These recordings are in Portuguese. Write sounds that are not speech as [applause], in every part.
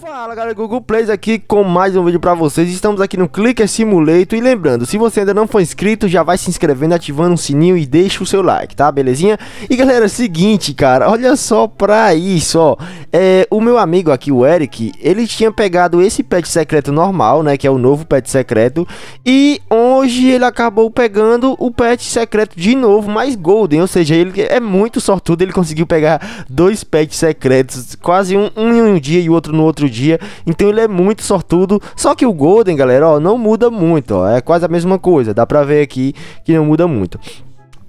Fala galera, Google Plays aqui com mais um vídeo pra vocês Estamos aqui no Clicker Simulator E lembrando, se você ainda não for inscrito Já vai se inscrevendo, ativando o sininho e deixa o seu like, tá? Belezinha? E galera, é seguinte, cara Olha só pra isso, ó é, O meu amigo aqui, o Eric Ele tinha pegado esse pet secreto normal, né? Que é o novo pet secreto E hoje ele acabou pegando o pet secreto de novo Mais golden, ou seja, ele é muito sortudo Ele conseguiu pegar dois pets secretos Quase um, um em um dia e o outro no outro dia. Então ele é muito sortudo. Só que o Golden, galera, ó, não muda muito, ó. É quase a mesma coisa. Dá pra ver aqui que não muda muito.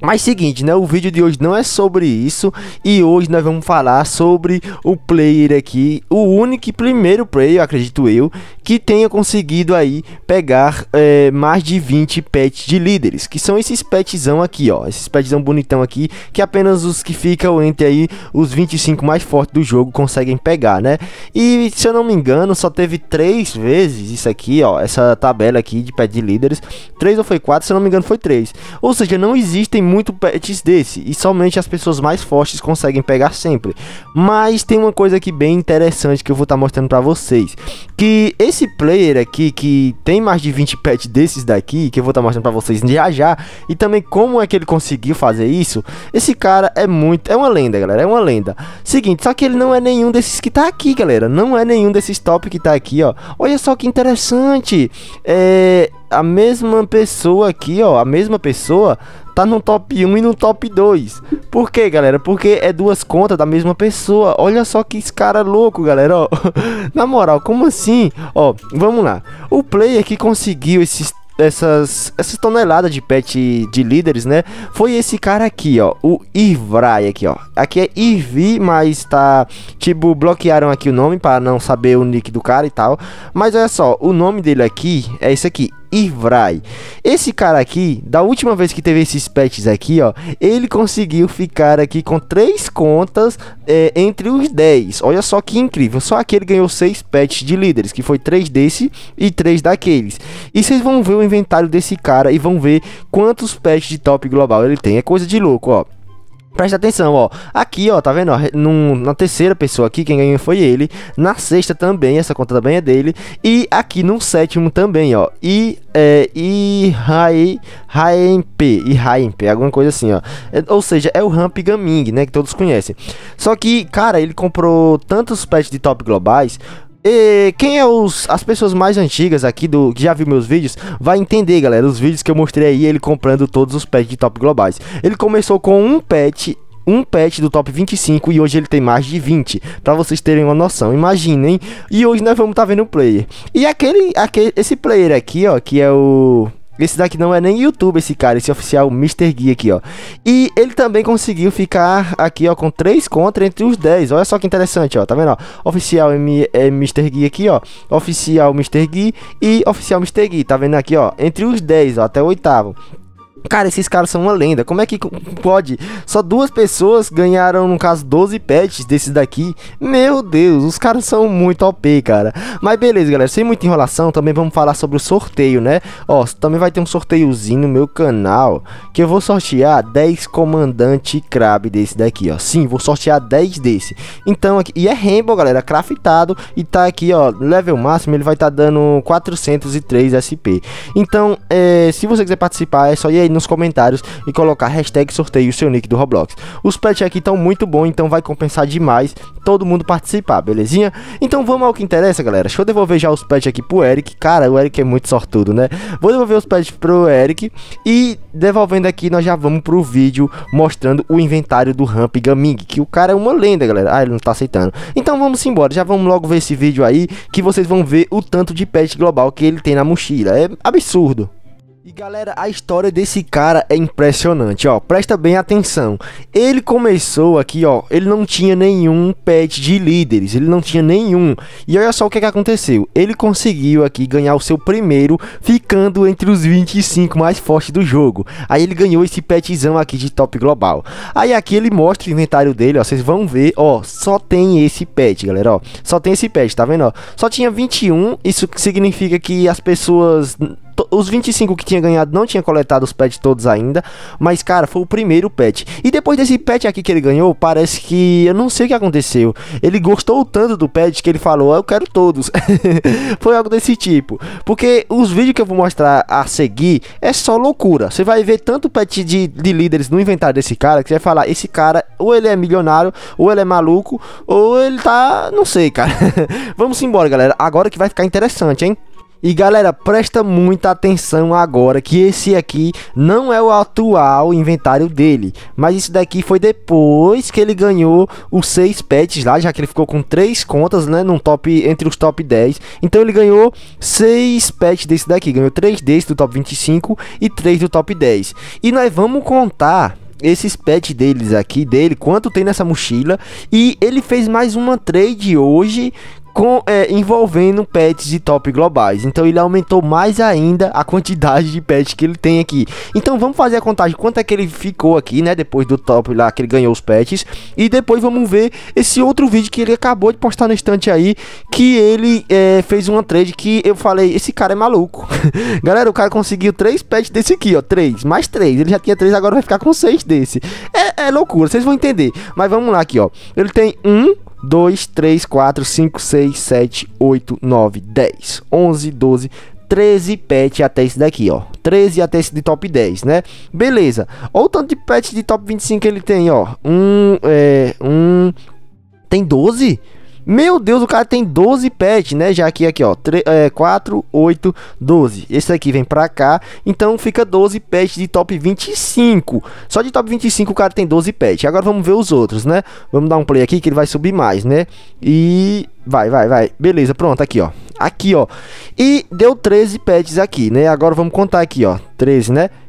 Mas seguinte, né? O vídeo de hoje não é sobre isso e hoje nós vamos falar sobre o player aqui, o único primeiro player, acredito eu, que tenha conseguido aí pegar é, mais de 20 pets de líderes, que são esses petzão aqui, ó, esses petzão bonitão aqui, que apenas os que ficam entre aí os 25 mais fortes do jogo conseguem pegar, né? E se eu não me engano, só teve três vezes isso aqui, ó, essa tabela aqui de pet de líderes, três ou foi quatro, se eu não me engano foi três. Ou seja, não existem muito pets desse e somente as pessoas mais fortes conseguem pegar sempre. Mas tem uma coisa aqui bem interessante que eu vou estar tá mostrando para vocês, que esse player aqui que tem mais de 20 pets desses daqui, que eu vou estar tá mostrando para vocês já já, e também como é que ele conseguiu fazer isso, esse cara é muito, é uma lenda, galera, é uma lenda. Seguinte, só que ele não é nenhum desses que tá aqui, galera, não é nenhum desses top que tá aqui, ó. Olha só que interessante. É, a mesma pessoa aqui, ó, a mesma pessoa tá no top 1 e no top 2. Por quê, galera? Porque é duas contas da mesma pessoa. Olha só que esse cara louco, galera, ó. [laughs] Na moral, como assim? Ó, vamos lá. O player que conseguiu esses essas, essas toneladas de pet de líderes, né? Foi esse cara aqui, ó. O Ivrai aqui, ó. Aqui é Irvi, mas tá... Tipo, bloquearam aqui o nome para não saber o nick do cara e tal. Mas olha só, o nome dele aqui é esse aqui. Ivrai. Esse cara aqui, da última vez que teve esses pets aqui, ó, ele conseguiu ficar aqui com três contas é, entre os 10. Olha só que incrível. Só que ele ganhou seis pets de líderes, que foi três desse e três daqueles. E vocês vão ver o inventário desse cara e vão ver quantos pets de top global ele tem. É coisa de louco, ó. Presta atenção, ó. Aqui, ó, tá vendo? Ó, num, na terceira pessoa aqui, quem ganhou foi ele. Na sexta também, essa conta também é dele. E aqui no sétimo também, ó. E, é, e Rai, Raemp, e Raemp, alguma coisa assim, ó. É, ou seja, é o Ramp Gaming, né, que todos conhecem. Só que, cara, ele comprou tantos pets de top globais e quem é os, as pessoas mais antigas aqui do que já viu meus vídeos vai entender, galera, os vídeos que eu mostrei aí ele comprando todos os pets de top globais. Ele começou com um pet um pet do top 25 e hoje ele tem mais de 20, para vocês terem uma noção, imaginem. E hoje nós vamos estar tá vendo o player. E aquele, aquele esse player aqui, ó, que é o esse daqui não é nem YouTube, esse cara, esse oficial Mr. Gui aqui, ó. E ele também conseguiu ficar aqui, ó, com 3 contra entre os 10. Olha só que interessante, ó, tá vendo, ó? Oficial M é Mr. Gui aqui, ó. Oficial Mr. Gui e oficial Mr. Gui, tá vendo aqui, ó? Entre os 10, ó, até o oitavo. Cara, esses caras são uma lenda. Como é que pode? Só duas pessoas ganharam, no caso, 12 pets desses daqui. Meu Deus, os caras são muito OP, cara. Mas beleza, galera. Sem muita enrolação, também vamos falar sobre o sorteio, né? Ó, também vai ter um sorteiozinho no meu canal. Que eu vou sortear 10 comandante crab desse daqui, ó. Sim, vou sortear 10 desse. Então, aqui. E é Rainbow, galera. Craftado. E tá aqui, ó. Level máximo, ele vai tá dando 403 SP. Então, é, se você quiser participar, é só ir aí aí nos comentários e colocar hashtag sorteio seu nick do Roblox. Os pets aqui estão muito bons, então vai compensar demais todo mundo participar, belezinha? Então vamos ao que interessa, galera. Deixa eu devolver já os pets aqui pro Eric. Cara, o Eric é muito sortudo, né? Vou devolver os pets pro Eric e devolvendo aqui nós já vamos pro vídeo mostrando o inventário do Ramp Gaming, que o cara é uma lenda, galera. Ah, ele não tá aceitando. Então vamos embora, já vamos logo ver esse vídeo aí, que vocês vão ver o tanto de pet global que ele tem na mochila. É absurdo. E galera, a história desse cara é impressionante, ó. Presta bem atenção. Ele começou aqui, ó. Ele não tinha nenhum pet de líderes, ele não tinha nenhum. E olha só o que, que aconteceu. Ele conseguiu aqui ganhar o seu primeiro, ficando entre os 25 mais fortes do jogo. Aí ele ganhou esse petzão aqui de top global. Aí aqui ele mostra o inventário dele, ó. Vocês vão ver, ó. Só tem esse pet, galera, ó. Só tem esse pet, tá vendo, ó? Só tinha 21. Isso significa que as pessoas os 25 que tinha ganhado não tinha coletado os pets todos ainda, mas cara, foi o primeiro pet. E depois desse pet aqui que ele ganhou, parece que eu não sei o que aconteceu. Ele gostou tanto do pet que ele falou: ah, "Eu quero todos". [laughs] foi algo desse tipo. Porque os vídeos que eu vou mostrar a seguir é só loucura. Você vai ver tanto pet de, de líderes no inventário desse cara que você vai falar: "Esse cara ou ele é milionário, ou ele é maluco, ou ele tá, não sei, cara". [laughs] Vamos embora, galera. Agora que vai ficar interessante, hein? E galera, presta muita atenção agora que esse aqui não é o atual inventário dele, mas isso daqui foi depois que ele ganhou os 6 pets lá, já que ele ficou com 3 contas, né, num top entre os top 10. Então ele ganhou 6 pets desse daqui, ganhou 3 desse do top 25 e 3 do top 10. E nós vamos contar esses pets deles aqui, dele, quanto tem nessa mochila. E ele fez mais uma trade hoje com, é, envolvendo pets de top globais. Então ele aumentou mais ainda a quantidade de pets que ele tem aqui. Então vamos fazer a contagem quanto é que ele ficou aqui, né? Depois do top lá que ele ganhou os pets. E depois vamos ver esse outro vídeo que ele acabou de postar no instante aí. Que ele é, fez uma trade que eu falei, esse cara é maluco. [laughs] Galera, o cara conseguiu três pets desse aqui, ó. Três, mais três. Ele já tinha três, agora vai ficar com seis desse. É, é loucura, vocês vão entender. Mas vamos lá aqui, ó. Ele tem um, 2, 3, 4, 5, 6, 7, 8, 9, 10, 11, 12, 13 pets até esse daqui, ó. 13 até esse de top 10, né? Beleza. Olha o tanto de pets de top 25 que ele tem, ó. Um, é, um... Tem 12? Meu Deus, o cara tem 12 pets, né? Já aqui, aqui ó, 3, é, 4, 8, 12. Esse aqui vem pra cá, então fica 12 pets de top 25. Só de top 25 o cara tem 12 pets. Agora vamos ver os outros, né? Vamos dar um play aqui que ele vai subir mais, né? E... Vai, vai, vai. Beleza, pronto, aqui, ó. Aqui, ó. E deu 13 pets aqui, né? Agora vamos contar aqui, ó. 13, né?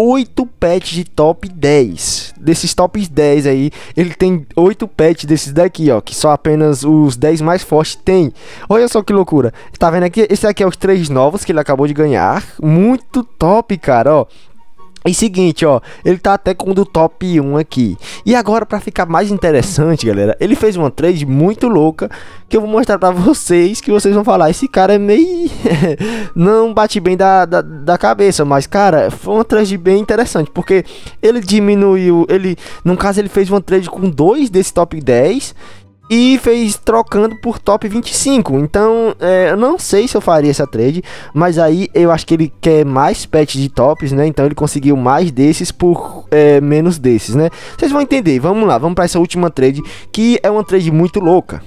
8 pets de top 10. Desses tops 10 aí, ele tem 8 pets desses daqui, ó. Que só apenas os 10 mais fortes tem. Olha só que loucura. Tá vendo aqui? Esse aqui é os 3 novos que ele acabou de ganhar. Muito top, cara, ó. E seguinte, ó, ele tá até com o do top 1 aqui. E agora, para ficar mais interessante, galera, ele fez uma trade muito louca que eu vou mostrar para vocês, que vocês vão falar, esse cara é meio... [laughs] não bate bem da, da, da, cabeça, mas, cara, foi uma trade bem interessante, porque ele diminuiu, ele... No caso, ele fez uma trade com dois desse top 10 e fez trocando por top 25. Então, é, eu não sei se eu faria essa trade, mas aí eu acho que ele quer mais pets de tops, né? Então ele conseguiu mais desses por é, menos desses, né? Vocês vão entender. Vamos lá, vamos para essa última trade que é uma trade muito louca.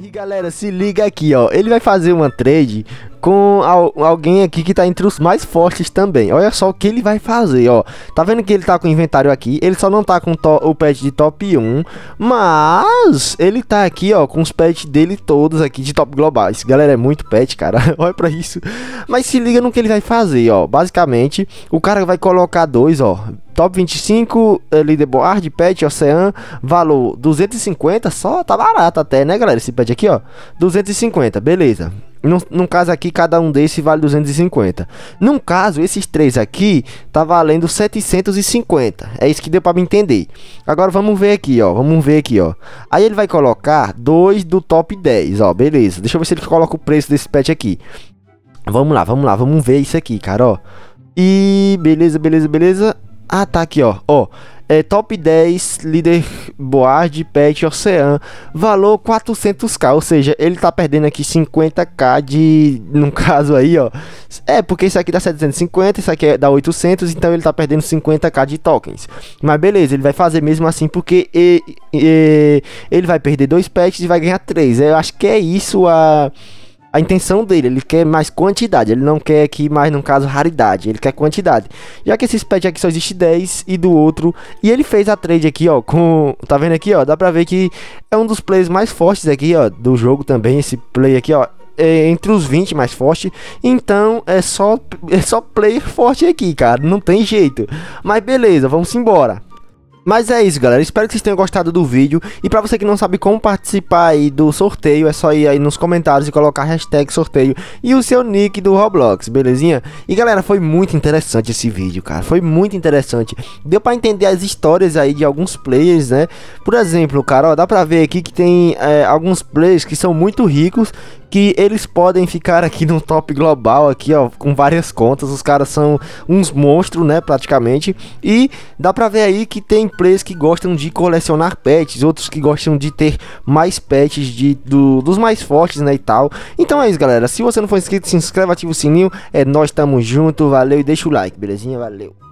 E galera, se liga aqui, ó. Ele vai fazer uma trade com al alguém aqui que tá entre os mais fortes também. Olha só o que ele vai fazer, ó. Tá vendo que ele tá com o inventário aqui? Ele só não tá com o pet de top 1, mas ele tá aqui, ó, com os pets dele todos aqui de top globais. Galera, é muito pet, cara. [laughs] Olha pra isso. Mas se liga no que ele vai fazer, ó. Basicamente, o cara vai colocar dois, ó, Top 25, Leaderboard, Pet, Ocean, valor 250 só, tá barato até, né, galera? Esse pet aqui, ó, 250, beleza. Num caso aqui, cada um desses vale 250. Num caso, esses três aqui tá valendo 750. É isso que deu para me entender. Agora vamos ver aqui, ó. Vamos ver aqui, ó. Aí ele vai colocar dois do top 10, ó. Beleza. Deixa eu ver se ele coloca o preço desse pet aqui. Vamos lá, vamos lá, vamos ver isso aqui, cara, ó. E beleza, beleza, beleza. Ah, tá aqui, ó. Ó, é, top 10 líder Board Pet Ocean, valor 400k, ou seja, ele tá perdendo aqui 50k de, no [laughs] caso aí, ó. É, porque esse aqui dá 750, isso aqui é, dá 800, então ele tá perdendo 50k de tokens. Mas beleza, ele vai fazer mesmo assim porque e, e, ele vai perder dois pets e vai ganhar três. Eu acho que é isso a a intenção dele, ele quer mais quantidade, ele não quer aqui mais, no caso, raridade, ele quer quantidade. Já que esse pet aqui só existe 10 e do outro, e ele fez a trade aqui, ó, com, tá vendo aqui, ó, dá pra ver que é um dos players mais fortes aqui, ó, do jogo também, esse play aqui, ó, é entre os 20 mais forte, então é só, é só player forte aqui, cara, não tem jeito. Mas beleza, vamos embora. Mas é isso, galera. Espero que vocês tenham gostado do vídeo. E pra você que não sabe como participar aí do sorteio, é só ir aí nos comentários e colocar hashtag sorteio e o seu nick do Roblox, belezinha? E galera, foi muito interessante esse vídeo, cara. Foi muito interessante. Deu pra entender as histórias aí de alguns players, né? Por exemplo, cara, ó, dá pra ver aqui que tem é, alguns players que são muito ricos que eles podem ficar aqui no top global aqui, ó, com várias contas. Os caras são uns monstros, né, praticamente. E dá pra ver aí que tem players que gostam de colecionar pets, outros que gostam de ter mais pets de, do, dos mais fortes, né, e tal. Então é isso, galera. Se você não for inscrito, se inscreva ativa o sininho. É nós tamo junto, valeu e deixa o like, belezinha? Valeu.